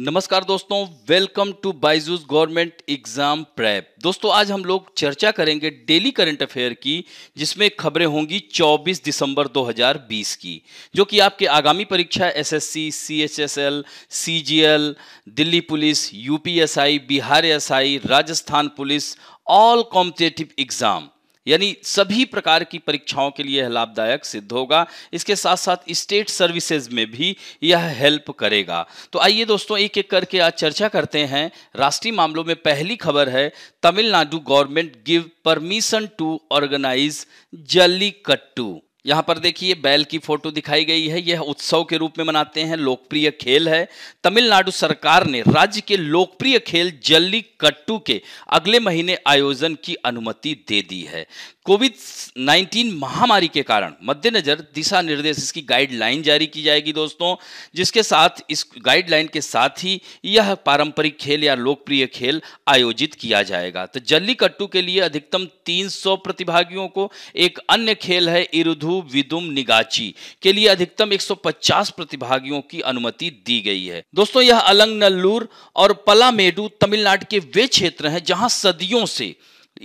नमस्कार दोस्तों welcome to Byju's government exam prep दोस्तों आज हम लोग चर्चा करेंगे डेली करंट अफेयर की जिसमें खबरें होंगी 24 दिसंबर 2020 की जो कि आपके आगामी परीक्षा SSC, CHSL, CGL, Delhi police UPSI, Bihar SI, Rajasthan police all competitive exam यानी सभी प्रकार की परीक्षाओं के लिए लाभदायक सिद्ध होगा इसके साथ साथ स्टेट सर्विसेज में भी यह हेल्प करेगा तो आइए दोस्तों एक एक करके आज चर्चा करते हैं राष्ट्रीय मामलों में पहली खबर है Tamil Nadu government give permission to organise कट्टू यहाँ पर देखिए बैल की फोटो दिखाई गई है यह उत्सव के रूप में मनाते हैं लोकप्रिय खेल है तमिलनाडु सरकार ने राज्य के लोकप्रिय खेल जल्ली कट्टू के अगले महीने आयोजन की अनुमति दे दी है कोविड 19 महामारी के कारण मद्देनजर दिशा निर्देश इसकी गाइडलाइन जारी की जाएगी दोस्तों जिसके साथ इस गाइडलाइन के साथ ही यह पारंपरिक खेल या लोकप्रिय खेल आयोजित किया जाएगा तो जल्लीकट्टू के लिए अधिकतम 300 प्रतिभागियों को एक अन्य खेल है इरुधु विदुम निगाची के लिए अधिकतम 150 प्रतिभागियों की अनुमति दी गई है दोस्तों यह अलंग नल्लूर और पलामेडू तमिलनाडु के वे क्षेत्र हैं जहां सदियों से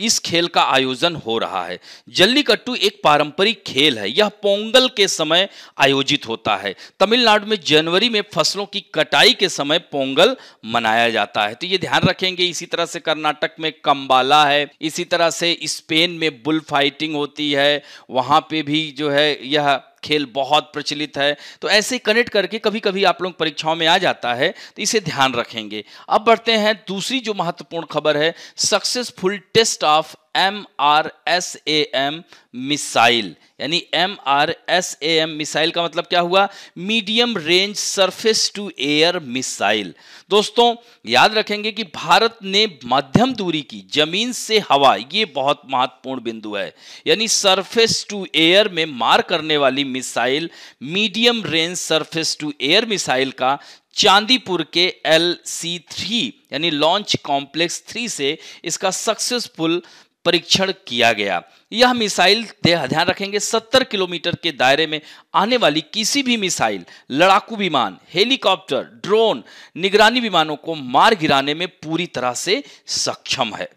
इस खेल का आयोजन हो रहा है जल्लीकट्टू एक पारंपरिक खेल है यह पोंगल के समय आयोजित होता है तमिलनाडु में जनवरी में फसलों की कटाई के समय पोंगल मनाया जाता है तो ये ध्यान रखेंगे इसी तरह से कर्नाटक में कम्बाला है इसी तरह से स्पेन में बुल फाइटिंग होती है वहां पे भी जो है यह खेल बहुत प्रचलित है तो ऐसे कनेक्ट करके कभी कभी आप लोग परीक्षाओं में आ जाता है तो इसे ध्यान रखेंगे अब बढ़ते हैं दूसरी जो महत्वपूर्ण खबर है successful test of M R S A M missile यानी M R S A M missile का मतलब क्या हुआ medium range surface to air missile दोस्तों याद रखेंगे कि भारत ने मध्यम दूरी की जमीन से हवा ये बहुत महत्वपूर्ण बिंदु है यानी सरफेस टू एयर में मार करने वाली missile medium range surface to air missile का चांदीपुर के एल सी थ्री यानी लॉन्च कॉम्प्लेक्स थ्री से इसका सक्सेसफुल परीक्षण किया गया यह मिसाइल ध्यान रखेंगे 70 किलोमीटर के दायरे में आने वाली किसी भी मिसाइल लड़ाकू विमान हेलीकॉप्टर ड्रोन निगरानी विमानों को मार गिराने में पूरी तरह से सक्षम है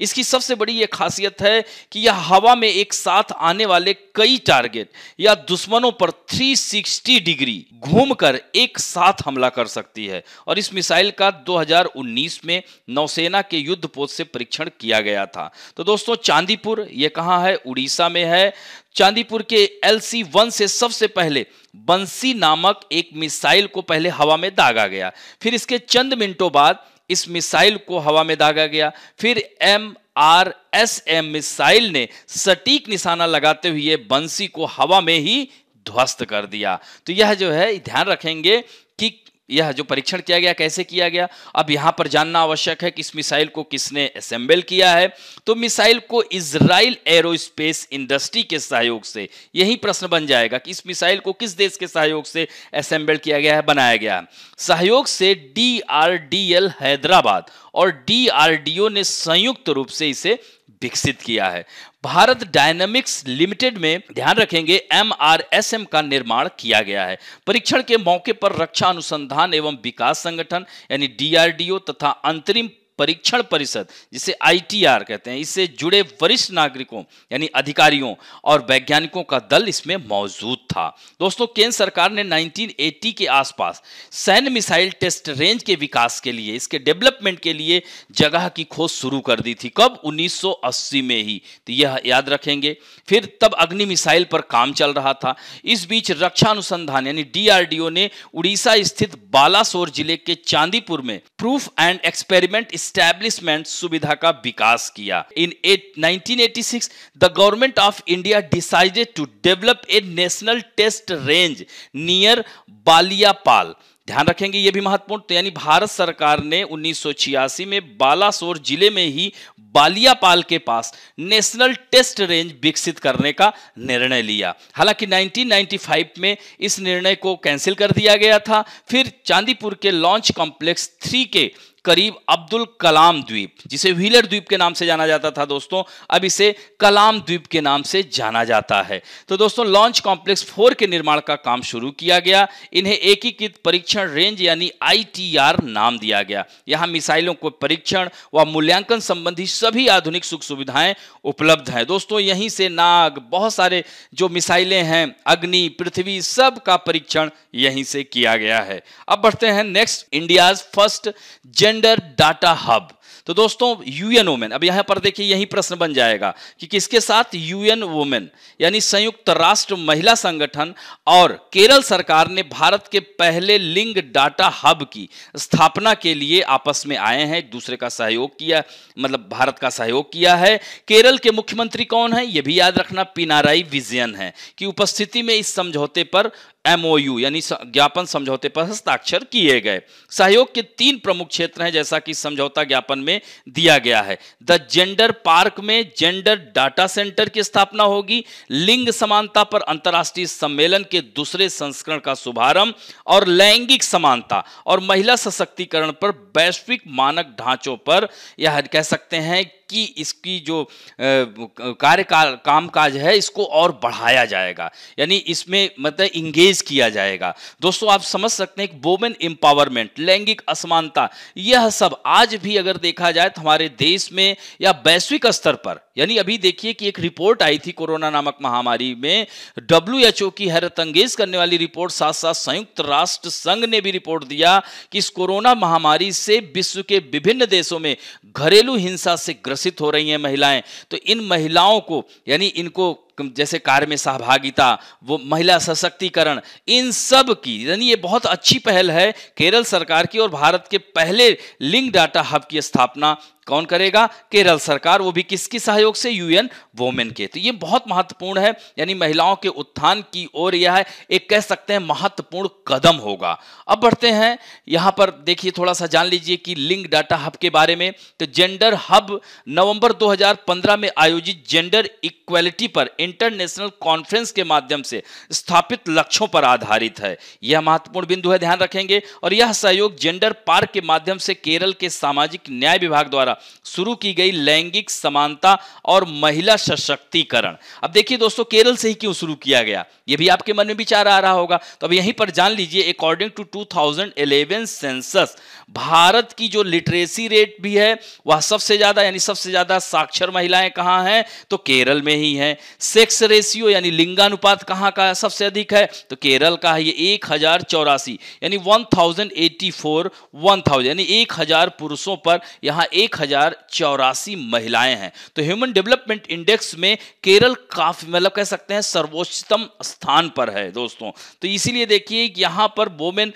इसकी सबसे बड़ी यह खासियत है कि यह हवा में एक साथ आने वाले कई टारगेट या दुश्मनों पर 360 डिग्री घूमकर एक साथ हमला कर सकती है और इस मिसाइल का 2019 में नौसेना के युद्ध पोत से परीक्षण किया गया था तो दोस्तों चांदीपुर यह कहाँ है उड़ीसा में है चांदीपुर के एल सी वन से सबसे पहले बंसी नामक एक मिसाइल को पहले हवा में दागा गया फिर इसके चंद मिनटों बाद इस मिसाइल को हवा में दागा गया फिर M R S M missile ने सटीक निशाना लगाते हुए बंसी को हवा में ही ध्वस्त कर दिया तो यह जो है ध्यान रखेंगे कि यह जो परीक्षण किया गया कैसे किया गया अब यहां पर जानना आवश्यक है कि इस मिसाइल को किसने असेंबल किया है तो मिसाइल को इसराइल एरोस्पेस इंडस्ट्री के सहयोग से यही प्रश्न बन जाएगा कि इस मिसाइल को किस देश के सहयोग से असेंबल किया गया है बनाया गया सहयोग से डी हैदराबाद और डी ने संयुक्त रूप से इसे विकसित किया है भारत डायनामिक्स लिमिटेड में ध्यान रखेंगे एमआरएसएम का निर्माण किया गया है परीक्षण के मौके पर रक्षा अनुसंधान एवं विकास संगठन यानी डीआरडीओ तथा अंतरिम परीक्षण परिषद जिसे आईटीआर कहते हैं इससे जुड़े वरिष्ठ नागरिकों यानी अधिकारियों और वैज्ञानिकों का दल इसमें मौजूद था दोस्तों केंद्र सरकार ने 1980 के आसपास सैन्य मिसाइल टेस्ट रेंज के विकास के लिए इसके डेवलपमेंट के लिए जगह की खोज शुरू कर दी थी कब 1980 में ही तो यह याद रखेंगे फिर तब अग्नि मिसाइल पर काम चल रहा था इस बीच रक्षा अनुसंधान यानी डीआरडीओ ने उड़ीसा स्थित बालासोर जिले के चांदीपुर में प्रूफ एंड एक्सपेरिमेंट स्टैब्लिशमेंट सुविधा का विकास किया in 1986 the government of India decided to develop a national test range near Baliapal ध्यान रखेंगे ये भी महत्वपूर्ण तो यानी भारत सरकार ने उन्नीस में बालासोर जिले में ही बालियापाल के पास नेशनल टेस्ट रेंज विकसित करने का निर्णय लिया हालांकि 1995 में इस निर्णय को कैंसिल कर दिया गया था फिर चांदीपुर के लॉन्च कॉम्प्लेक्स थ्री के करीब अब्दुल कलाम द्वीप जिसे व्हीलर द्वीप के नाम से जाना जाता था दोस्तों अब इसे कलाम द्वीप के नाम से जाना जाता है तो दोस्तों लॉन्च कॉम्प्लेक्स फोर के निर्माण का काम शुरू किया गया इन्हें एकीकृत परीक्षण रेंज यानी आई नाम दिया गया यहां मिसाइलों को परीक्षण व मूल्यांकन संबंधी सभी आधुनिक सुख सुविधाएं उपलब्ध हैं दोस्तों यहीं से नाग बहुत सारे जो मिसाइलें हैं अग्नि पृथ्वी सब का परीक्षण यहीं से किया गया है अब बढ़ते हैं next India first gender data hub तो दोस्तों यूएन वोमेन अब यहां पर देखिए यही प्रश्न बन जाएगा कि किसके साथ यूएन वोमेन यानी संयुक्त राष्ट्र महिला संगठन और केरल सरकार ने भारत के पहले लिंग डाटा हब की स्थापना के लिए आपस में आए हैं दूसरे का सहयोग किया मतलब भारत का सहयोग किया है केरल के मुख्यमंत्री कौन है यह भी याद रखना पिनाराई विजयन है कि उपस्थिति में इस समझौते पर एमओयू यानी ज्ञापन समझौते पर हस्ताक्षर किए गए सहयोग के तीन प्रमुख क्षेत्र हैं जैसा कि समझौता ज्ञापन में दिया गया है द जेंडर पार्क में जेंडर डाटा सेंटर की स्थापना होगी लिंग समानता पर अंतर्राष्ट्रीय सम्मेलन के दूसरे संस्करण का शुभारंभ और लैंगिक समानता और महिला सशक्तिकरण पर वैश्विक मानक ढांचों पर यह कह सकते हैं कि इसकी जो कार्य काम काज है इसको और बढ़ाया जाएगा यानी इसमें मतलब इंगेज किया जाएगा दोस्तों आप समझ सकते हैं कि वोमेन एम्पावरमेंट लैंगिक असमानता यह सब आज भी अगर देखा जाए तो हमारे देश में या वैश्विक स्तर पर यानी अभी देखिए कि एक रिपोर्ट आई थी कोरोना नामक महामारी में डब्ल्यू एच ओ की हैरत अंगेज करने वाली रिपोर्ट साथ साथ संयुक्त राष्ट्र संघ ने भी रिपोर्ट दिया कि इस कोरोना महामारी से विश्व के विभिन्न देशों में घरेलू हिंसा से ग्रसित हो रही हैं महिलाएं तो इन महिलाओं को यानी इनको जैसे कार्य में सहभागिता वो महिला सशक्तिकरण इन सब की यानी ये बहुत अच्छी पहल है केरल सरकार की और भारत के पहले लिंक डाटा हब की स्थापना कौन करेगा केरल सरकार वो भी किसकी सहयोग से यूएन वोमेन के तो ये बहुत महत्वपूर्ण है यानी महिलाओं के उत्थान की ओर यह है एक कह सकते हैं महत्वपूर्ण कदम होगा अब बढ़ते हैं यहां पर देखिए थोड़ा सा जान लीजिए कि लिंग डाटा हब के बारे में तो जेंडर हब नवंबर 2015 में आयोजित जेंडर इक्वेलिटी पर इंटरनेशनल कॉन्फ्रेंस के माध्यम से स्थापित लक्ष्यों पर आधारित है यह महत्वपूर्ण बिंदु है ध्यान रखेंगे और यह सहयोग जेंडर पार्क के माध्यम से केरल के सामाजिक न्याय विभाग द्वारा द्वारा शुरू की गई लैंगिक समानता और महिला सशक्तिकरण अब देखिए दोस्तों केरल से ही क्यों शुरू किया गया ये भी आपके मन में विचार आ रहा होगा तो अब यहीं पर जान लीजिए अकॉर्डिंग टू 2011 सेंसस भारत की जो लिटरेसी रेट भी है वह सबसे ज्यादा यानी सबसे ज्यादा साक्षर महिलाएं कहाँ हैं तो केरल में ही है सेक्स रेशियो यानी लिंगानुपात कहाँ का है? सबसे अधिक है तो केरल का है ये एक हजार चौरासी यानी one thousand eighty four one thousand यानी एक हजार पुरुषों पर यहाँ एक चौरासी महिलाएं हैं तो ह्यूमन डेवलपमेंट इंडेक्स में केरल काफी मतलब कह सकते हैं सर्वोच्चतम स्थान पर है दोस्तों तो इसीलिए देखिए यहां पर वोमेन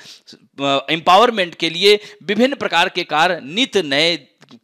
एम्पावरमेंट के लिए विभिन्न प्रकार के कार्य नित नए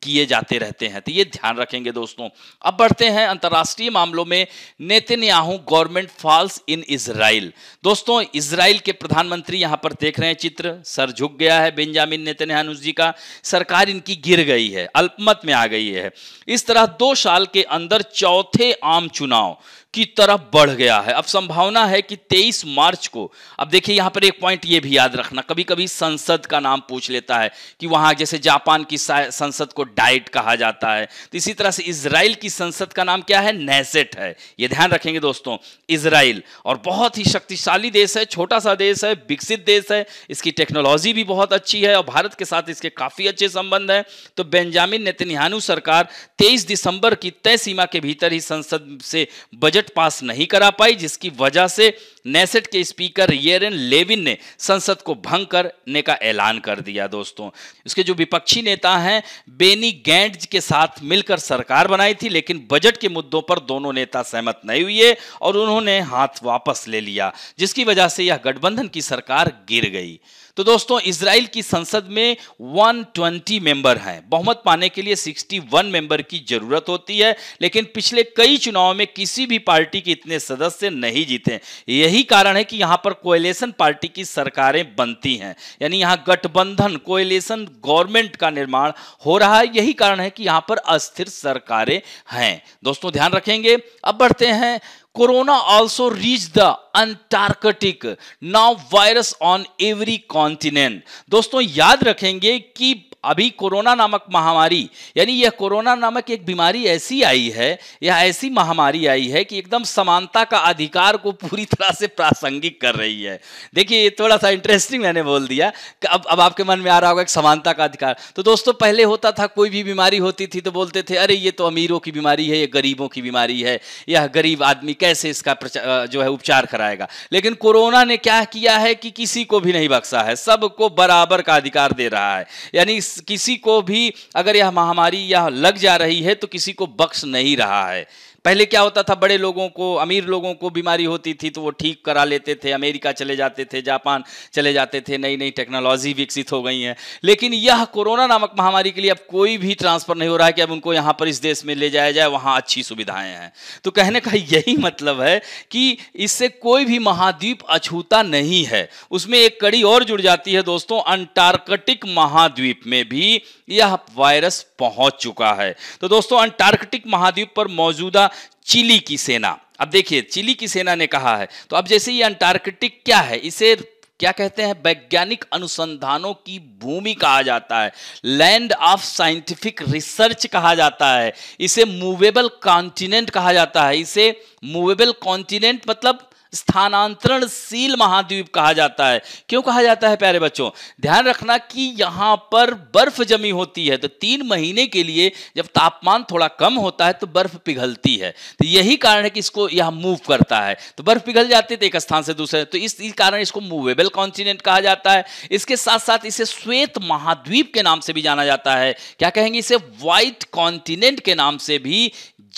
किए जाते रहते हैं तो ये ध्यान रखेंगे दोस्तों अब बढ़ते हैं अंतर्राष्ट्रीय मामलों में Netanyahu government falls in Israel दोस्तों इसराइल के प्रधानमंत्री यहां पर देख रहे हैं चित्र सर झुक गया है बेंजामिन नेतन्याहू जी का सरकार इनकी गिर गई है अल्पमत में आ गई है इस तरह दो साल के अंदर चौथे आम चुनाव की तरफ बढ़ गया है अब संभावना है कि 23 मार्च को अब देखिए यहां पर एक पॉइंट यह भी याद रखना कभी कभी संसद का नाम पूछ लेता है कि वहां जैसे जापान की संसद को डाइट कहा जाता है तो इसी तरह से इसराइल की संसद का नाम क्या है नेसेट है यह ध्यान रखेंगे दोस्तों इसराइल और बहुत ही शक्तिशाली देश है छोटा सा देश है विकसित देश है इसकी टेक्नोलॉजी भी बहुत अच्छी है और भारत के साथ इसके काफ़ी अच्छे संबंध है तो बेंजामिन नेतन्याहू सरकार तेईस दिसंबर की तय सीमा के भीतर ही संसद से बजट बजट पास नहीं करा पाई जिसकी वजह से नेसेट के स्पीकर येरेन लेविन ने संसद को भंग करने का ऐलान कर दिया दोस्तों इसके जो विपक्षी नेता हैं बेनी गैंड के साथ मिलकर सरकार बनाई थी लेकिन बजट के मुद्दों पर दोनों नेता सहमत नहीं हुए और उन्होंने हाथ वापस ले लिया जिसकी वजह से यह गठबंधन की सरकार गिर गई तो दोस्तों इसराइल की संसद में 120 मेंबर हैं बहुमत पाने के लिए 61 मेंबर की जरूरत होती है लेकिन पिछले कई चुनाव में किसी भी पार्टी के इतने सदस्य नहीं जीते यही कारण है कि यहां पर कोयलेशन पार्टी की सरकारें बनती हैं यानी यहां गठबंधन कोयलेशन गवर्नमेंट का निर्माण हो रहा है यही कारण है कि यहां पर अस्थिर सरकारें हैं दोस्तों ध्यान रखेंगे अब बढ़ते हैं Corona also reached the Antarctic. Now virus on every continent. दोस्तों याद रखेंगे कि अभी कोरोना नामक महामारी यानी यह कोरोना नामक एक बीमारी ऐसी आई है यह ऐसी महामारी आई है कि एकदम समानता का अधिकार को पूरी तरह से प्रासंगिक कर रही है देखिए ये थोड़ा सा इंटरेस्टिंग मैंने बोल दिया कि अब अब आपके मन में आ रहा होगा समानता का अधिकार तो दोस्तों पहले होता था कोई भी बीमारी होती थी तो बोलते थे अरे ये तो अमीरों की बीमारी है ये गरीबों की बीमारी है यह गरीब आदमी कैसे इसका जो है उपचार कराएगा लेकिन कोरोना ने क्या किया है कि किसी को भी नहीं बख्शा है सबको बराबर का अधिकार दे रहा है यानी किसी को भी अगर यह महामारी यह लग जा रही है तो किसी को बख्श नहीं रहा है पहले क्या होता था बड़े लोगों को अमीर लोगों को बीमारी होती थी तो वो ठीक करा लेते थे अमेरिका चले जाते थे जापान चले जाते थे नई नई टेक्नोलॉजी विकसित हो गई है लेकिन यह कोरोना नामक महामारी के लिए अब कोई भी ट्रांसफर नहीं हो रहा है कि अब उनको यहाँ पर इस देश में ले जाया जाए वहाँ अच्छी सुविधाएं हैं तो कहने का यही मतलब है कि इससे कोई भी महाद्वीप अछूता नहीं है उसमें एक कड़ी और जुड़ जाती है दोस्तों अंटार्कटिक महाद्वीप में भी यह वायरस पहुंच चुका है तो दोस्तों अंटार्कटिक महाद्वीप पर मौजूदा चिली की सेना अब देखिए चिली की सेना ने कहा है तो अब जैसे ये अंटार्कटिक क्या है इसे क्या कहते हैं वैज्ञानिक अनुसंधानों की भूमि कहा जाता है लैंड ऑफ साइंटिफिक रिसर्च कहा जाता है इसे मूवेबल कॉन्टिनेंट कहा जाता है इसे मूवेबल कॉन्टिनेंट मतलब स्थानांतरणशील महाद्वीप कहा जाता है क्यों कहा जाता है प्यारे बच्चों ध्यान रखना कि यहां पर बर्फ जमी होती है तो तीन महीने के लिए जब तापमान थोड़ा कम होता है तो बर्फ पिघलती है तो यही कारण है कि इसको यह मूव करता है तो बर्फ पिघल जाती है तो एक स्थान से दूसरे तो इस कारण इसको मूवेबल कॉन्टिनेंट कहा जाता है इसके साथ साथ इसे श्वेत महाद्वीप के नाम से भी जाना जाता है क्या कहेंगे इसे व्हाइट कॉन्टिनेंट के नाम से भी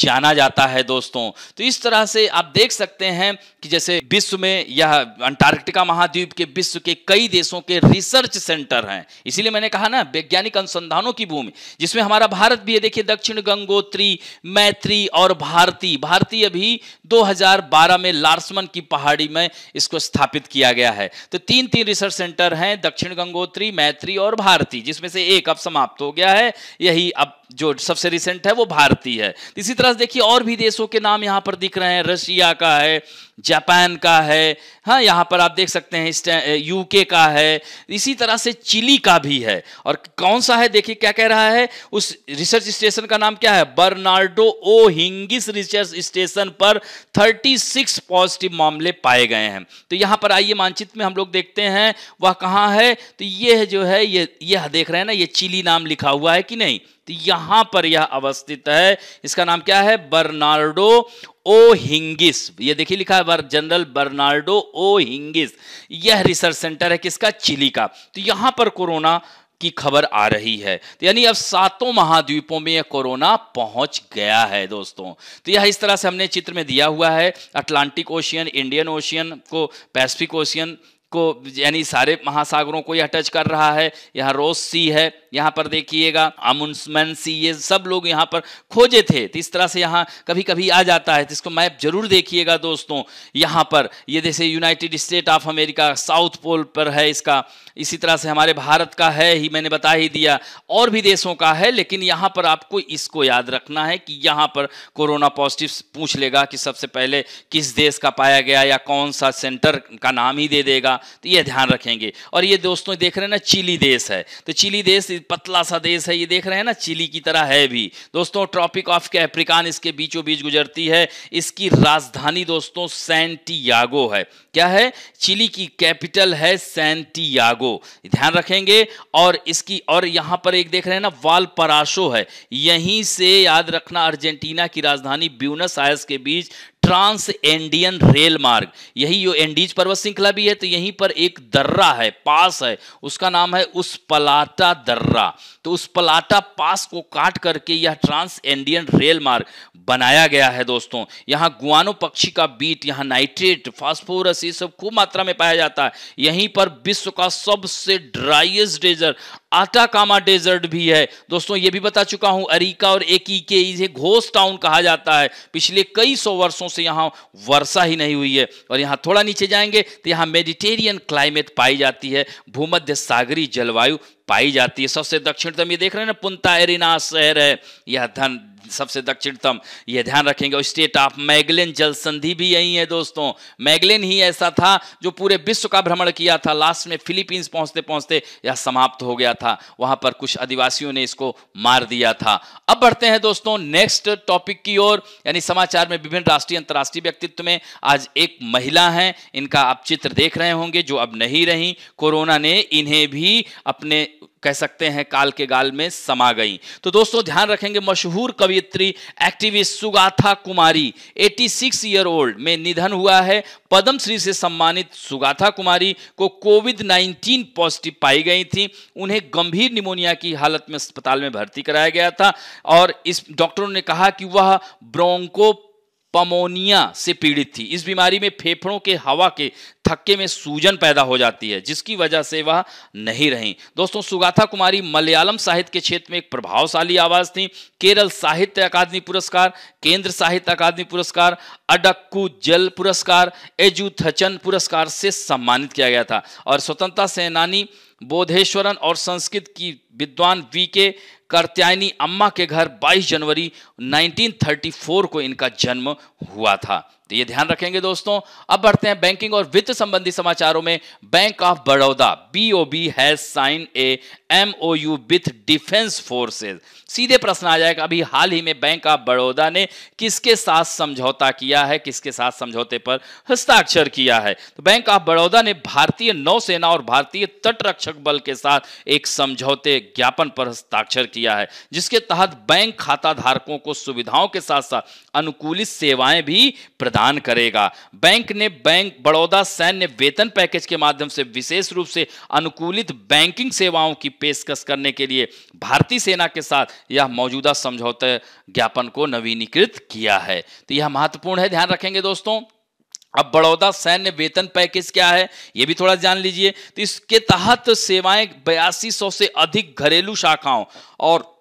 जाना जाता है दोस्तों तो इस तरह से आप देख सकते हैं कि जैसे विश्व में यह अंटार्कटिका महाद्वीप के विश्व के कई देशों के रिसर्च सेंटर हैं इसीलिए मैंने कहा ना वैज्ञानिक अनुसंधानों की भूमि जिसमें हमारा भारत भी है देखिए दक्षिण गंगोत्री मैत्री और भारती भारती अभी 2012 में लार्समन की पहाड़ी में इसको स्थापित किया गया है तो तीन तीन रिसर्च सेंटर हैं दक्षिण गंगोत्री मैत्री और भारती जिसमें से एक अब समाप्त हो गया है यही अब जो सबसे रिसेंट है वो भारतीय है इसी तरह से देखिए और भी देशों के नाम यहाँ पर दिख रहे हैं रशिया का है जापान का है हाँ यहाँ पर आप देख सकते हैं यूके का है इसी तरह से चिली का भी है और कौन सा है देखिए क्या कह रहा है उस रिसर्च स्टेशन का नाम क्या है बर्नार्डो ओ हिंगिस रिसर्च स्टेशन पर 36 पॉजिटिव मामले पाए गए हैं तो यहाँ पर आइए मानचित्र में हम लोग देखते हैं वह कहाँ है तो ये जो है ये यह देख रहे हैं ना ये चिली नाम लिखा हुआ है कि नहीं तो यहाँ पर यह अवस्थित है इसका नाम क्या है बर्नार्डो ओ हिंगिस ये देखिए लिखा है जनरल बर्नाल्डो ओ हिंगिस यह रिसर्च सेंटर है किसका चिली का तो यहां पर कोरोना की खबर आ रही है तो यानी अब सातों महाद्वीपों में यह कोरोना पहुंच गया है दोस्तों तो यह इस तरह से हमने चित्र में दिया हुआ है अटलांटिक ओशियन इंडियन ओशियन को पैसिफिक ओशियन को यानी सारे महासागरों को यह टच कर रहा है यहाँ रोस सी है यहाँ पर देखिएगा अमुंसमैन सी ये सब लोग यहाँ पर खोजे थे तो इस तरह से यहाँ कभी कभी आ जाता है तो इसको मैप जरूर देखिएगा दोस्तों यहाँ पर ये जैसे United State of America South Pole पर है इसका इसी तरह से हमारे भारत का है ही मैंने बता ही दिया और भी देशों का है लेकिन यहाँ पर आपको इसको याद रखना है कि यहाँ पर कोरोना पॉजिटिव पूछ लेगा कि सबसे पहले किस देश का पाया गया या कौन सा सेंटर का नाम ही दे देगा तो ये ध्यान रखेंगे और ये दोस्तों देख रहे हैं ना चिली देश है तो चिली देश पतला सा देश है ये देख रहे हैं ना चिली की तरह है भी दोस्तों ट्रॉपिक ऑफ कैप्रिकान इसके बीचों बीच गुजरती है इसकी राजधानी दोस्तों सेंटियागो है क्या है चिली की कैपिटल है सेंटियागो ध्यान रखेंगे और इसकी और यहां पर एक देख रहे हैं ना वाल पराशो है यहीं से याद रखना अर्जेंटीना की राजधानी ब्यूनस आयस के बीच ट्रांस एंडियन रेल मार्ग यही यो एंडीज पर्वत श्रृंखला भी है तो यहीं पर एक दर्रा है पास है उसका नाम है उस पलाटा दर्रा तो उस पलाटा पास को काट करके यह ट्रांस एंडियन रेल मार्ग बनाया गया है दोस्तों यहाँ गुआनो पक्षी का बीट यहाँ नाइट्रेट फास्फोरस ये सब खूब मात्रा में पाया जाता है यहीं पर विश्व का सबसे ड्राइएस्ट डेजर्ट आटाकामा डेजर्ट भी है दोस्तों ये भी बता चुका हूँ अरीका और एक के इसे घोष टाउन कहा जाता है पिछले कई सौ वर्षों से यहाँ वर्षा ही नहीं हुई है और यहाँ थोड़ा नीचे जाएंगे तो यहाँ मेडिटेरियन क्लाइमेट पाई जाती है भूमध्य सागरी जलवायु पाई जाती है सबसे दक्षिण दक्षिणतम ये देख रहे हैं ना पुंता एरिना शहर है यह धन सबसे दक्षिणतम यह ध्यान रखेंगे और स्टेट ऑफ मैगलिन जल संधि भी यही है दोस्तों मैगलिन ही ऐसा था जो पूरे विश्व का भ्रमण किया था लास्ट में फिलीपींस पहुंचते पहुंचते यह समाप्त हो गया था वहां पर कुछ आदिवासियों ने इसको मार दिया था अब बढ़ते हैं दोस्तों नेक्स्ट टॉपिक की ओर यानी समाचार में विभिन्न राष्ट्रीय अंतर्राष्ट्रीय व्यक्तित्व में आज एक महिला है इनका आप चित्र देख रहे होंगे जो अब नहीं रही कोरोना ने इन्हें भी अपने कह सकते हैं काल के गाल में समा गई तो दोस्तों ध्यान रखेंगे मशहूर कवियत्री activist Sugatha Kumari 86 six year old में निधन हुआ है पद्मश्री से सम्मानित सुगाथा कुमारी को कोविड 19 पॉजिटिव पाई गई थी उन्हें गंभीर निमोनिया की हालत में अस्पताल में भर्ती कराया गया था और इस डॉक्टरों ने कहा कि वह ब्रोंको पमोनिया से पीड़ित थी इस बीमारी में फेफड़ों के हवा के थक्के में सूजन पैदा हो जाती है जिसकी वजह से वह नहीं रहीं दोस्तों सुगाथा कुमारी मलयालम साहित्य के क्षेत्र में एक प्रभावशाली आवाज थी केरल साहित्य अकादमी पुरस्कार केंद्र साहित्य अकादमी पुरस्कार अडक्कू जल पुरस्कार एजुथचन पुरस्कार से सम्मानित किया गया था और स्वतंत्रता सेनानी बोधेश्वरन और संस्कृत की विद्वान वी के करत्यायनी अम्मा के घर 22 जनवरी 1934 को इनका जन्म हुआ था तो ये ध्यान रखेंगे दोस्तों अब बढ़ते हैं बैंकिंग और वित्त संबंधी समाचारों में bank of Baroda BOB has sign a MOU with defence forces सीधे प्रश्न आ जाएगा अभी हाल ही में बैंक ऑफ बड़ौदा ने किसके साथ समझौता किया है किसके साथ समझौते पर हस्ताक्षर किया है तो बैंक ऑफ बड़ौदा ने भारतीय नौसेना और भारतीय तटरक्षक बल के साथ एक समझौते ज्ञापन पर हस्ताक्षर किया है जिसके तहत बैंक खाता धारकों को सुविधाओं के साथ साथ अनुकूलित सेवाएं भी प्रदान प्रदान करेगा बैंक ने बैंक बड़ौदा सैन्य वेतन पैकेज के माध्यम से विशेष रूप से अनुकूलित बैंकिंग सेवाओं की पेशकश करने के लिए भारतीय सेना के साथ यह मौजूदा समझौते ज्ञापन को नवीनीकृत किया है तो यह महत्वपूर्ण है ध्यान रखेंगे दोस्तों अब बड़ौदा सैन्य वेतन पैकेज क्या है यह भी थोड़ा जान लीजिए तो इसके तहत सेवाएं बयासी से अधिक घरेलू शाखाओं और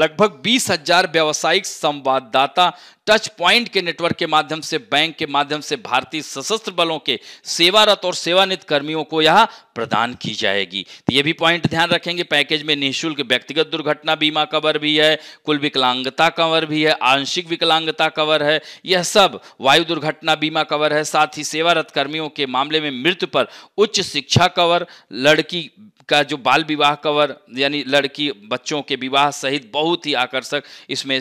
लगभग बीस हजार व्यावसायिक संवाददाता टच पॉइंट के नेटवर्क के माध्यम से बैंक के माध्यम से भारतीय सशस्त्र बलों के सेवारत और सेवानित कर्मियों को यह प्रदान की जाएगी तो ये भी पॉइंट ध्यान रखेंगे पैकेज में निःशुल्क व्यक्तिगत दुर्घटना बीमा कवर भी है कुल विकलांगता कवर भी है आंशिक विकलांगता कवर है यह सब वायु दुर्घटना बीमा कवर है साथ ही सेवारत कर्मियों के मामले में मृत्यु पर उच्च शिक्षा कवर लड़की का जो बाल विवाह कवर यानी लड़की बच्चों के विवाह सहित बहुत ही आकर्षक इसमें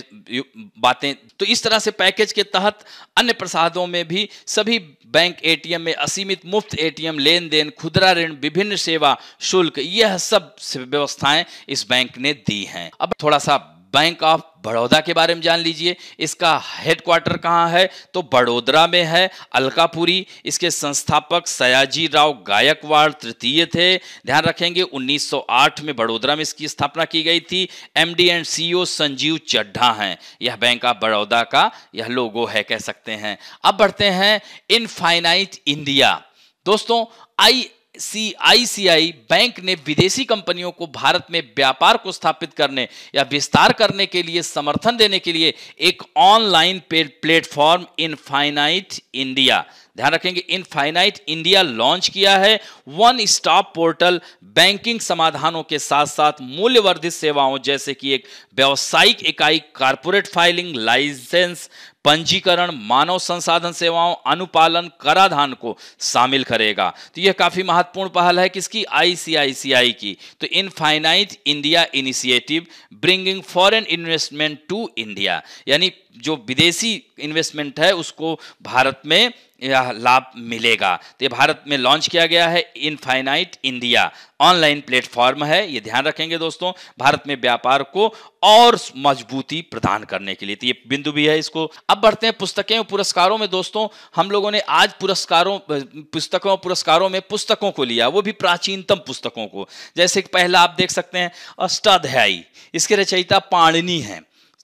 बातें तो इस तरह तरह से पैकेज के तहत अन्य प्रसादों में भी सभी बैंक एटीएम में असीमित मुफ्त एटीएम लेन देन खुदरा ऋण विभिन्न सेवा शुल्क यह सब व्यवस्थाएं इस बैंक ने दी हैं अब थोड़ा सा बैंक ऑफ बड़ौदा के बारे में जान लीजिए इसका हेडक्वार्टर कहाँ है तो बड़ोदरा में है अलकापुरी इसके संस्थापक सयाजी राव गायकवाड़ तृतीय थे ध्यान रखेंगे 1908 में बड़ोदरा में इसकी स्थापना की गई थी MD and CEO Sanjiv Chadha हैं यह बैंक ऑफ बड़ौदा का यह लोगो है कह सकते हैं अब बढ़ते हैं इनफाइनाइट इंडिया दोस्तों आई आईसीआईसीआई बैंक ने विदेशी कंपनियों को भारत में व्यापार को स्थापित करने या विस्तार करने के लिए समर्थन देने के लिए एक ऑनलाइन प्लेटफॉर्म इनफाइनाइट इंडिया ध्यान रखेंगे इनफाइनाइट इंडिया लॉन्च किया है वन स्टॉप पोर्टल बैंकिंग समाधानों के साथ साथ मूल्यवर्धित सेवाओं जैसे कि एक व्यावसायिक इकाई कारपोरेट फाइलिंग लाइसेंस पंजीकरण मानव संसाधन सेवाओं अनुपालन कराधान को शामिल करेगा तो यह काफी महत्वपूर्ण पहल है किसकी आईसीआईसीआई की तो infinite India initiative bringing foreign investment to India यानी जो विदेशी इन्वेस्टमेंट है उसको भारत में यह लाभ मिलेगा तो ये भारत में लॉन्च किया गया है इनफाइनाइट इंडिया ऑनलाइन प्लेटफॉर्म है ये ध्यान रखेंगे दोस्तों भारत में व्यापार को और मजबूती प्रदान करने के लिए तो ये बिंदु भी है इसको अब बढ़ते हैं पुस्तकें और पुरस्कारों में दोस्तों हम लोगों ने आज पुरस्कारों पुस्तकों पुरस्कारों में पुस्तकों को लिया वो भी प्राचीनतम पुस्तकों को जैसे कि पहला आप देख सकते हैं अष्टाध्यायी इसके रचयिता पाणनी है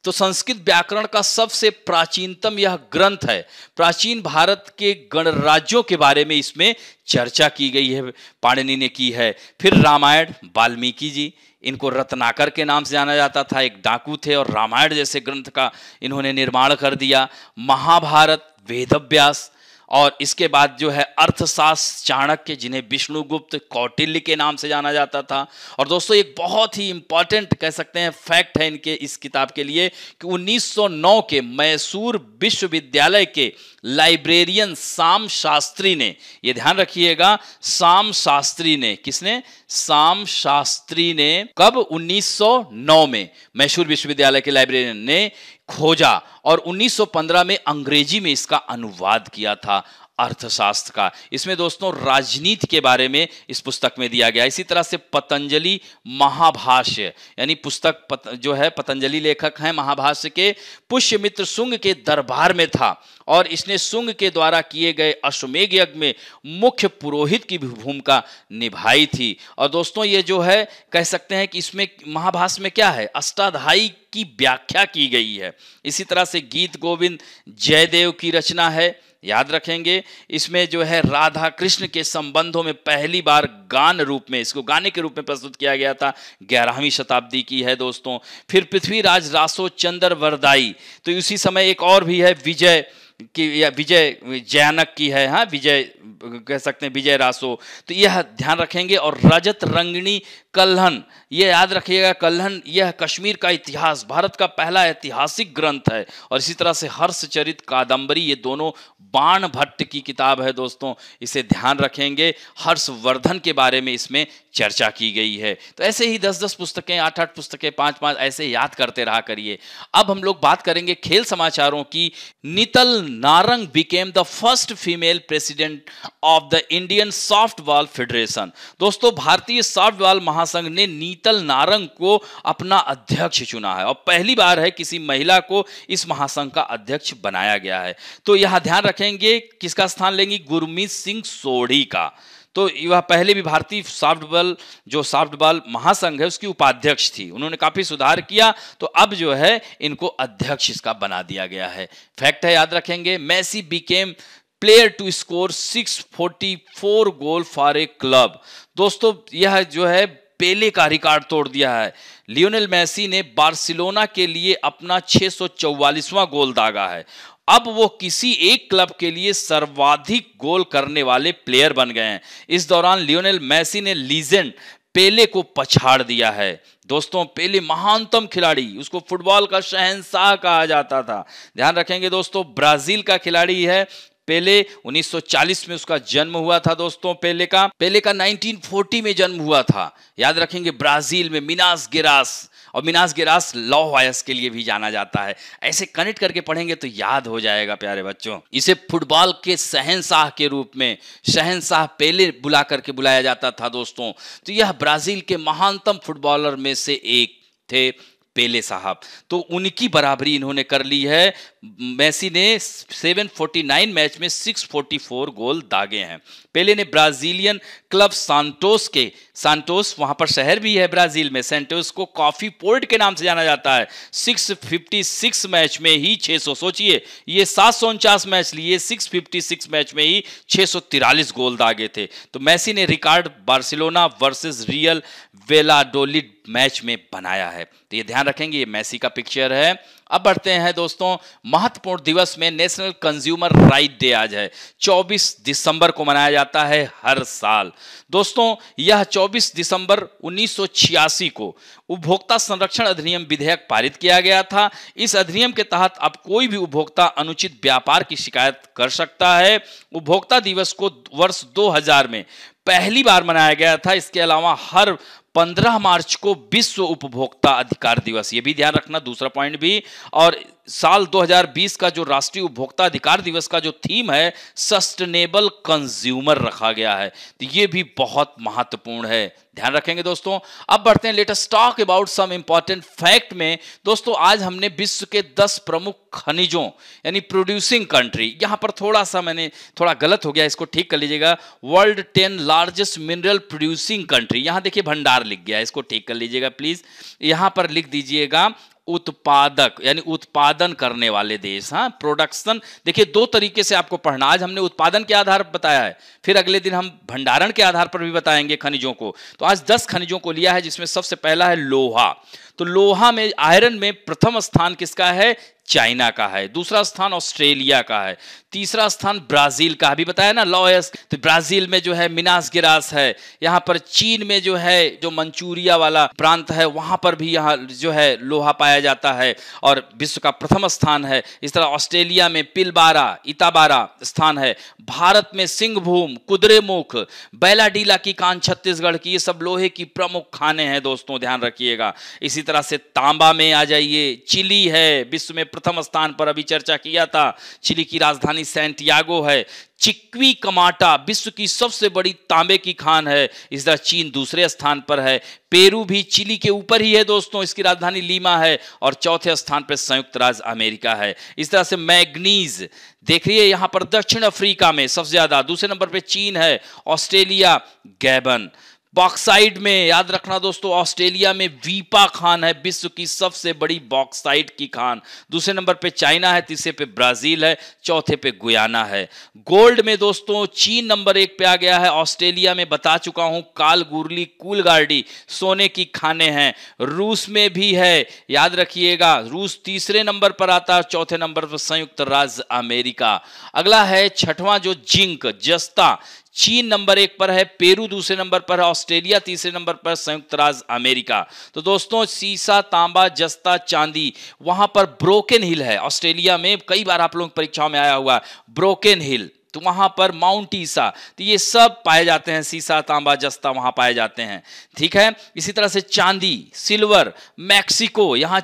तो संस्कृत व्याकरण का सबसे प्राचीनतम यह ग्रंथ है प्राचीन भारत के गणराज्यों के बारे में इसमें चर्चा की गई है पाणिनि ने की है फिर रामायण वाल्मीकि जी इनको रत्नाकर के नाम से जाना जाता था एक डाकू थे और रामायण जैसे ग्रंथ का इन्होंने निर्माण कर दिया महाभारत वेदव्यास और इसके बाद जो है अर्थशास्त्र चाणक्य जिन्हें विष्णुगुप्त कौटिल्य के नाम से जाना जाता था और दोस्तों एक बहुत ही इंपॉर्टेंट कह सकते हैं फैक्ट है इनके इस किताब के लिए कि 1909 के मैसूर विश्वविद्यालय के लाइब्रेरियन साम शास्त्री ने यह ध्यान रखिएगा साम शास्त्री ने किसने साम शास्त्री ने कब 1909 में मैसूर विश्वविद्यालय के लाइब्रेरियन ने खोजा और 1915 में अंग्रेजी में इसका अनुवाद किया था अर्थशास्त्र का इसमें दोस्तों राजनीति के बारे में इस पुस्तक में दिया गया इसी तरह से पतंजलि महाभाष्य यानी पुस्तक पत, जो है पतंजलि लेखक हैं महाभाष्य के पुष्यमित्र सुंग के दरबार में था और इसने सुंग के द्वारा किए गए अश्वमेघ यज्ञ में मुख्य पुरोहित की भी भूमिका निभाई थी और दोस्तों ये जो है कह सकते हैं कि इसमें महाभाष में क्या है अष्टाध्यायी की व्याख्या की गई है इसी तरह से गीत गोविंद जयदेव की रचना है याद रखेंगे इसमें जो है राधा कृष्ण के संबंधों में पहली बार गान रूप में इसको गाने के रूप में प्रस्तुत किया गया था ग्यारहवीं शताब्दी की है दोस्तों फिर पृथ्वीराज रासो चंद्र वरदाई तो उसी समय एक और भी है विजय की या विजय जयानक की है हाँ विजय कह सकते हैं विजय रासो तो यह ध्यान रखेंगे और रजत रंगनी कल्हन यह याद रखिएगा कल्हन यह कश्मीर का इतिहास भारत का पहला ऐतिहासिक ग्रंथ है और इसी तरह से हर्षचरित कादम्बरी ये दोनों बाण भट्ट की किताब है दोस्तों इसे ध्यान रखेंगे हर्षवर्धन के बारे में इसमें चर्चा की गई है तो ऐसे ही दस दस पुस्तकें आठ आठ पुस्तकें पांच पांच ऐसे याद करते रहा करिए अब हम लोग बात करेंगे खेल समाचारों की नितल Narang became the first female president of the Indian Softball Federation. दोस्तों भारतीय सॉफ्टबॉल महासंघ ने नीतल नारंग को अपना अध्यक्ष चुना है और पहली बार है किसी महिला को इस महासंघ का अध्यक्ष बनाया गया है तो यह ध्यान रखेंगे किसका स्थान लेंगी गुरमीत सिंह सोढ़ी का तो वह पहले भी भारतीय सॉफ्टबॉल जो सॉफ्टबॉल महासंघ है उसकी उपाध्यक्ष थी उन्होंने काफ़ी सुधार किया तो अब जो है इनको अध्यक्ष इसका बना दिया गया है फैक्ट है याद रखेंगे Messi becomes player to score 644 goal for a club दोस्तों यह जो है पेले का रिकॉर्ड तोड़ दिया है लियोनेल मैसी ने बार्सिलोना के लिए अपना 644वां गोल दागा है अब वो किसी एक क्लब के लिए सर्वाधिक गोल करने वाले प्लेयर बन गए हैं इस दौरान लियोनेल मैसी ने लीजेंड पेले को पछाड़ दिया है दोस्तों पेले महानतम खिलाड़ी उसको फुटबॉल का शहनशाह कहा जाता था ध्यान रखेंगे दोस्तों ब्राजील का खिलाड़ी है पेले 1940 में उसका जन्म हुआ था दोस्तों पेले का पेले का 1940 में जन्म हुआ था याद रखेंगे ब्राजील में मिनास गिरास और मिनास गिरास लॉ वायस के लिए भी जाना जाता है ऐसे कनेक्ट करके पढ़ेंगे तो याद हो जाएगा प्यारे बच्चों इसे फुटबॉल के शहनशाह के रूप में शहनशाह पहले बुला करके बुलाया जाता था दोस्तों तो यह ब्राजील के महानतम फुटबॉलर में से एक थे पेले साहब तो उनकी बराबरी इन्होंने कर ली है मैसी ने 749 मैच में 644 गोल दागे हैं पेले ने ब्राजीलियन क्लब सांटोस के सांटोस वहां पर शहर भी है ब्राजील में सेंटोस को कॉफी पोर्ट के नाम से जाना जाता है 656 मैच में ही 600 सोचिए ये सात मैच लिए 656 मैच में ही छह गोल दागे थे तो मैसी ने record Barcelona versus Real Valladolid match में बनाया है तो ये ध्यान रखेंगे ये मैसी का पिक्चर है अब बढ़ते हैं दोस्तों महत्वपूर्ण दिवस में नेशनल कंज्यूमर राइट डे आज है 24 दिसंबर को मनाया जाता है हर साल दोस्तों यह 24 दिसंबर 1986 को उपभोक्ता संरक्षण अधिनियम विधेयक पारित किया गया था इस अधिनियम के तहत अब कोई भी उपभोक्ता अनुचित व्यापार की शिकायत कर सकता है उपभोक्ता दिवस को वर्ष दो में पहली बार मनाया गया था इसके अलावा हर 15 मार्च को विश्व उपभोक्ता अधिकार दिवस ये भी ध्यान रखना दूसरा पॉइंट भी और साल 2020 का जो राष्ट्रीय उपभोक्ता अधिकार दिवस का जो थीम है सस्टेनेबल कंज्यूमर रखा गया है तो ये भी बहुत महत्वपूर्ण है ध्यान रखेंगे दोस्तों अब बढ़ते हैं latest talk about some important fact में दोस्तों आज हमने विश्व के 10 प्रमुख खनिजों यानी प्रोड्यूसिंग कंट्री यहां पर थोड़ा सा मैंने थोड़ा गलत हो गया इसको ठीक कर लीजिएगा world 10 largest mineral producing country यहां देखिए भंडार लिख गया इसको ठीक कर लीजिएगा प्लीज यहां पर लिख दीजिएगा उत्पादक यानी उत्पादन करने वाले देश हाँ प्रोडक्शन देखिए दो तरीके से आपको पढ़ना आज हमने उत्पादन के आधार पर बताया है फिर अगले दिन हम भंडारण के आधार पर भी बताएंगे खनिजों को तो आज दस खनिजों को लिया है जिसमें सबसे पहला है लोहा तो लोहा में आयरन में प्रथम स्थान किसका है चाइना का है दूसरा स्थान ऑस्ट्रेलिया का है तीसरा स्थान ब्राजील का अभी बताया ना लॉयस तो ब्राजील में जो है मिनास गिरास है यहाँ पर चीन में जो है जो मंचूरिया वाला प्रांत है वहां पर भी यहाँ जो है लोहा पाया जाता है और विश्व का प्रथम स्थान है इस तरह ऑस्ट्रेलिया में पिलबारा इताबारा स्थान है भारत में सिंहभूम कुद्रेमुख बैलाडीला की कान छत्तीसगढ़ की ये सब लोहे की प्रमुख खाने हैं दोस्तों ध्यान रखिएगा इसी तरह से तांबा में आ जाइए चिली है विश्व में प्रथम स्थान पर अभी चर्चा किया था चिली की राजधानी सेंटियागो है चिक्वी कमाटा विश्व की सबसे बड़ी तांबे की खान है इस तरह चीन दूसरे स्थान पर है पेरू भी चिली के ऊपर ही है दोस्तों इसकी राजधानी लीमा है और चौथे स्थान पर संयुक्त राज्य अमेरिका है इस तरह से मैग्नीज देख रही है यहां पर दक्षिण अफ्रीका में सबसे ज़्यादा दूसरे नंबर पर चीन है ऑस्ट्रेलिया गैबन बॉक्साइड में याद रखना दोस्तों ऑस्ट्रेलिया में वीपा खान है विश्व की सबसे बड़ी बॉक्साइड की खान दूसरे नंबर पे चाइना है तीसरे पे ब्राजील है चौथे पे गुयाना है गोल्ड में दोस्तों चीन नंबर एक पे आ गया है ऑस्ट्रेलिया में बता चुका हूं काल गुरली कुलगार्डी सोने की खाने हैं रूस में भी है याद रखिएगा रूस तीसरे नंबर पर आता है चौथे नंबर पर संयुक्त राज्य अमेरिका अगला है छठवां जो जिंक जस्ता चीन नंबर एक पर है पेरू दूसरे नंबर पर है ऑस्ट्रेलिया तीसरे नंबर पर संयुक्त राज्य अमेरिका तो दोस्तों सीसा तांबा जस्ता चांदी वहां पर ब्रोकन हिल है ऑस्ट्रेलिया में कई बार आप लोगों की परीक्षाओं में आया हुआ ब्रोकन हिल तो वहां पर माउंट ईसा तो ये सब पाए जाते हैं सीसा तांबा जस्ता वहां पाए जाते हैं ठीक है इसी तरह से चांदी सिल्वर मैक्सिको यहाँ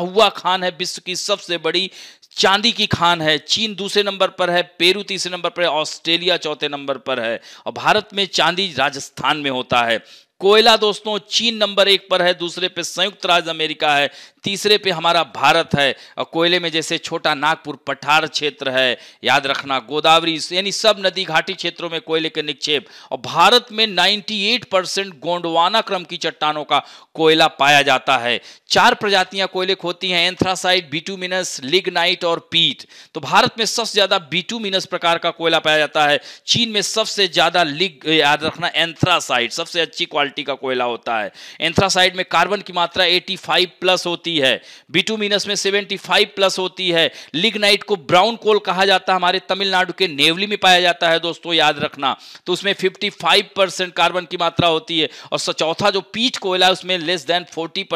हुआ खान है विश्व की सबसे बड़ी चांदी की खान है चीन दूसरे नंबर पर है पेरू तीसरे नंबर पर है ऑस्ट्रेलिया चौथे नंबर पर है और भारत में चांदी राजस्थान में होता है कोयला दोस्तों चीन नंबर एक पर है दूसरे पे संयुक्त राज्य अमेरिका है तीसरे पे हमारा भारत है और कोयले में जैसे छोटा नागपुर पठार क्षेत्र है याद रखना गोदावरी यानी सब नदी घाटी क्षेत्रों में कोयले के निक्षेप और भारत में 98 परसेंट गोंडवाना क्रम की चट्टानों का कोयला पाया जाता है चार प्रजातियां कोयले खोती हैं एंथ्रासाइट बीटूमिनस लिगनाइट और पीट तो भारत में सबसे ज्यादा बीटूमिनस प्रकार का कोयला पाया जाता है चीन में सबसे ज्यादा लिग याद रखना एंथ्रासाइट सबसे अच्छी क्वालिटी क्वालिटी का कोयला होता है एंथ्रासाइड में कार्बन की मात्रा 85 प्लस होती है बिटूमिनस में 75 प्लस होती है लिग्नाइट को ब्राउन कोल कहा जाता है हमारे तमिलनाडु के नेवली में पाया जाता है दोस्तों याद रखना तो उसमें 55 परसेंट कार्बन की मात्रा होती है और चौथा जो पीच कोयला है उसमें लेस देन फोर्टी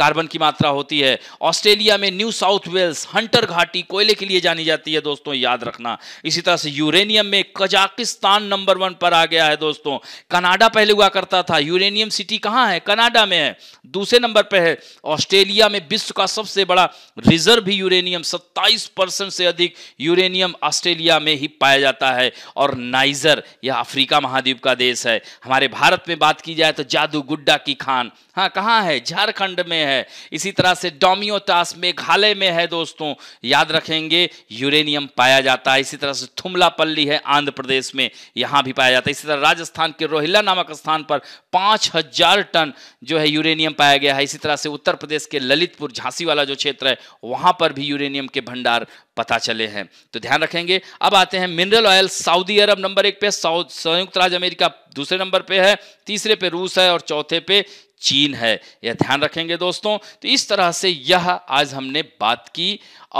कार्बन की मात्रा होती है ऑस्ट्रेलिया में न्यू साउथ वेल्स हंटर घाटी कोयले के लिए जानी जाती है दोस्तों याद रखना इसी तरह से यूरेनियम में कजाकिस्तान नंबर वन पर आ गया है दोस्तों कनाडा पहले हुआ करता था यूरेनियम सिटी कहाँ है कनाडा में है दूसरे नंबर पर है ऑस्ट्रेलिया में विश्व का सबसे बड़ा रिजर्व भी यूरेनियम 27 परसेंट से अधिक यूरेनियम ऑस्ट्रेलिया में ही पाया जाता है और नाइजर यह अफ्रीका महाद्वीप का देश है हमारे भारत में बात की जाए तो जादू गुड्डा की खान हाँ कहाँ है झारखंड में है इसी तरह से डोमियोटास मेघालय में है दोस्तों याद रखेंगे यूरेनियम पाया जाता है इसी तरह से थुमलापल्ली है आंध्र प्रदेश में यहाँ भी पाया जाता है इसी तरह राजस्थान के रोहिल्ला नामक स्थान पर पाँच हजार टन जो है यूरेनियम पाया गया है इसी तरह से उत्तर प्रदेश के ललितपुर झांसी वाला जो क्षेत्र है वहाँ पर भी यूरेनियम के भंडार पता चले हैं तो ध्यान रखेंगे अब आते हैं mineral oil Saudi Arabia number एक पे संयुक्त राज्य अमेरिका दूसरे नंबर पे है तीसरे पे रूस है और चौथे पे चीन है यह ध्यान रखेंगे दोस्तों तो इस तरह से यह आज हमने बात की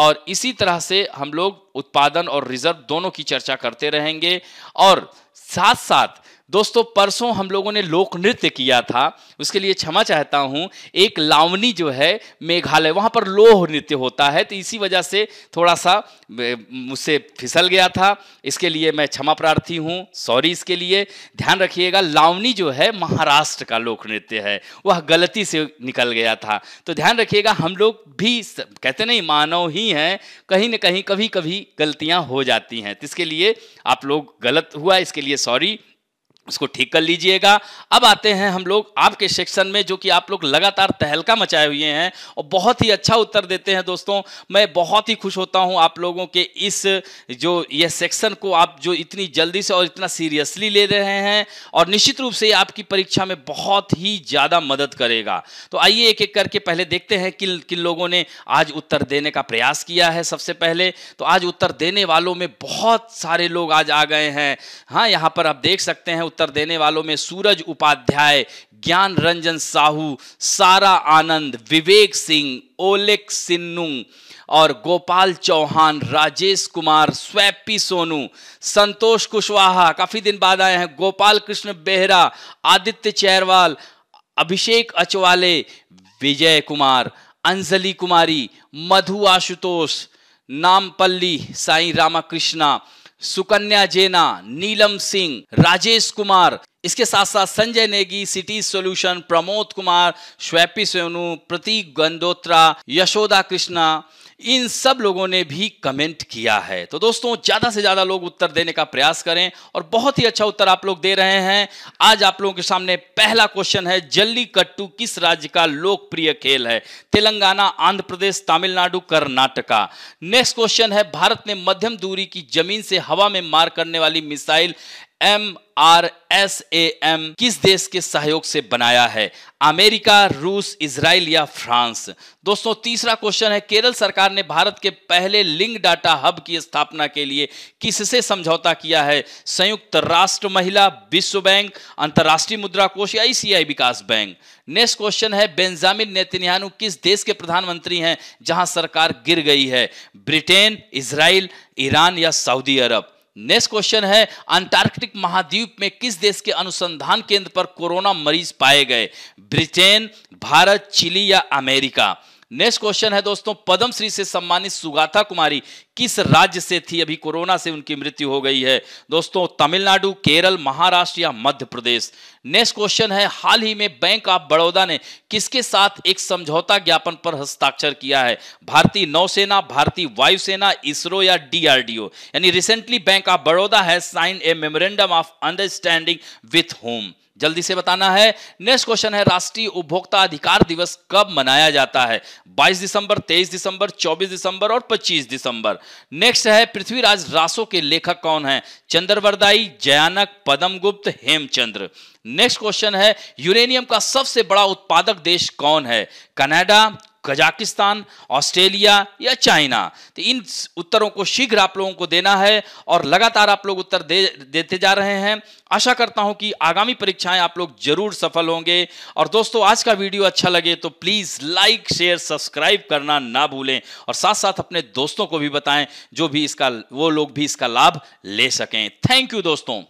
और इसी तरह से हम लोग उत्पादन और रिजर्व दोनों की चर्चा करते रहेंगे और साथ साथ दोस्तों परसों हम लोगों ने लोक नृत्य किया था उसके लिए क्षमा चाहता हूँ एक लावनी जो है मेघालय वहाँ पर लोह नृत्य होता है तो इसी वजह से थोड़ा सा मुझसे फिसल गया था इसके लिए मैं क्षमा प्रार्थी हूँ सॉरी इसके लिए ध्यान रखिएगा लावनी जो है महाराष्ट्र का लोक नृत्य है वह गलती से निकल गया था तो ध्यान रखिएगा हम लोग भी कहते नहीं मानव ही हैं कहीं ना कहीं कभी कभी गलतियाँ हो जाती हैं तो इसके लिए आप लोग गलत हुआ इसके लिए सॉरी इसको ठीक कर लीजिएगा अब आते हैं हम लोग आपके सेक्शन में जो कि आप लोग लगातार तहलका मचाए हुए हैं और बहुत ही अच्छा उत्तर देते हैं दोस्तों मैं बहुत ही खुश होता हूं आप लोगों के इस जो ये सेक्शन को आप जो इतनी जल्दी से और इतना सीरियसली ले रहे हैं और निश्चित रूप से आपकी परीक्षा में बहुत ही ज़्यादा मदद करेगा तो आइए एक एक करके पहले देखते हैं किन किन लोगों ने आज उत्तर देने का प्रयास किया है सबसे पहले तो आज उत्तर देने वालों में बहुत सारे लोग आज आ गए हैं हाँ यहाँ पर आप देख सकते हैं उत्तर देने वालों में सूरज उपाध्याय ज्ञान रंजन साहू सारा आनंद विवेक सिंह ओलेक सिन्नुंग और गोपाल चौहान राजेश कुमार स्वैपी सोनू संतोष कुशवाहा काफ़ी दिन बाद आए हैं गोपाल कृष्ण बेहरा आदित्य चैरवाल अभिषेक अचवाले विजय कुमार अंजलि कुमारी मधु आशुतोष नामपल्ली साई रामाकृष्णा सुकन्या जेना नीलम सिंह राजेश कुमार इसके साथ साथ संजय नेगी सिटी सॉल्यूशन प्रमोद कुमार श्वेपी सोनू प्रतीक गंदोत्रा यशोदा कृष्णा इन सब लोगों ने भी कमेंट किया है तो दोस्तों ज़्यादा से ज़्यादा लोग उत्तर देने का प्रयास करें और बहुत ही अच्छा उत्तर आप लोग दे रहे हैं आज आप लोगों के सामने पहला क्वेश्चन है जल्ली कट्टू किस राज्य का लोकप्रिय खेल है तेलंगाना आंध्र प्रदेश तमिलनाडु कर्नाटका नेक्स्ट क्वेश्चन है भारत ने मध्यम दूरी की जमीन से हवा में मार करने वाली missile M R S A M किस देश के सहयोग से बनाया है अमेरिका रूस इसराइल या फ्रांस दोस्तों तीसरा क्वेश्चन है केरल सरकार ने भारत के पहले लिंग डाटा हब की स्थापना के लिए किससे समझौता किया है संयुक्त राष्ट्र महिला विश्व बैंक अंतर्राष्ट्रीय मुद्रा कोष या आई e विकास बैंक नेक्स्ट क्वेश्चन है बेंजामिन नेतन्यानु किस देश के प्रधानमंत्री हैं जहां सरकार गिर गई है ब्रिटेन इसराइल ईरान या सऊदी अरब नेक्स्ट क्वेश्चन है अंटार्कटिक महाद्वीप में किस देश के अनुसंधान केंद्र पर कोरोना मरीज पाए गए ब्रिटेन भारत चिली या अमेरिका नेक्स्ट क्वेश्चन है दोस्तों पद्मश्री श्री से सम्मानित सुगाता कुमारी किस राज्य से थी अभी कोरोना से उनकी मृत्यु हो गई है दोस्तों तमिलनाडु केरल महाराष्ट्र या मध्य प्रदेश नेक्स्ट क्वेश्चन है हाल ही में बैंक ऑफ बड़ौदा ने किसके साथ एक समझौता ज्ञापन पर हस्ताक्षर किया है भारतीय नौसेना भारतीय वायुसेना इसरो या डीआरडीओ यानी रिसेंटली बैंक ऑफ बड़ौदा है sign a memorandum of understanding with home जल्दी से बताना है नेक्स्ट क्वेश्चन है राष्ट्रीय उपभोक्ता अधिकार दिवस कब मनाया जाता है 22 दिसंबर 23 दिसंबर 24 दिसंबर और 25 दिसंबर नेक्स्ट है पृथ्वीराज रासो के लेखक कौन है चंद्रवरदाई जयानक पदमगुप्त हेमचंद्र नेक्स्ट क्वेश्चन है यूरेनियम का सबसे बड़ा उत्पादक देश कौन है कनाडा कजाकिस्तान ऑस्ट्रेलिया या चाइना तो इन उत्तरों को शीघ्र आप लोगों को देना है और लगातार आप लोग उत्तर दे देते जा रहे हैं आशा करता हूं कि आगामी परीक्षाएं आप लोग जरूर सफल होंगे और दोस्तों आज का वीडियो अच्छा लगे तो प्लीज़ लाइक शेयर सब्सक्राइब करना ना भूलें और साथ साथ अपने दोस्तों को भी बताएं जो भी इसका वो लोग भी इसका लाभ ले सकें थैंक यू दोस्तों